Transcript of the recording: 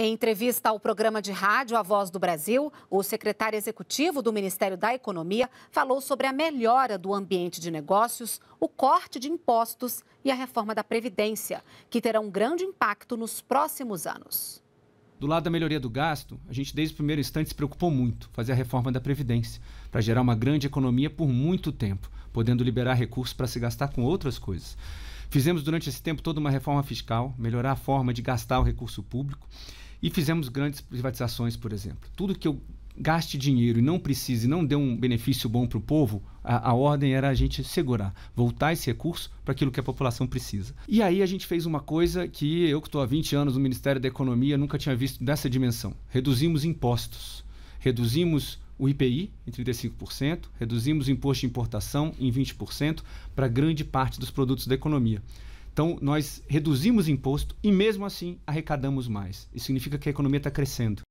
Em entrevista ao programa de rádio A Voz do Brasil, o secretário executivo do Ministério da Economia falou sobre a melhora do ambiente de negócios, o corte de impostos e a reforma da Previdência, que terão um grande impacto nos próximos anos. Do lado da melhoria do gasto, a gente desde o primeiro instante se preocupou muito fazer a reforma da Previdência, para gerar uma grande economia por muito tempo, podendo liberar recursos para se gastar com outras coisas. Fizemos durante esse tempo toda uma reforma fiscal, melhorar a forma de gastar o recurso público. E fizemos grandes privatizações, por exemplo. Tudo que eu gaste dinheiro e não precise, não dê um benefício bom para o povo, a, a, ordem era a gente segurar, voltar esse recurso para aquilo que a população precisa. E aí a gente fez uma coisa que eu, que estou há 20 anos no Ministério da Economia, nunca tinha visto dessa dimensão: reduzimos impostos, reduzimos o IPI em 35%, reduzimos o imposto de importação em 20% para grande parte dos produtos da economia. Então, nós reduzimos imposto e, mesmo assim, arrecadamos mais. Isso significa que a economia está crescendo.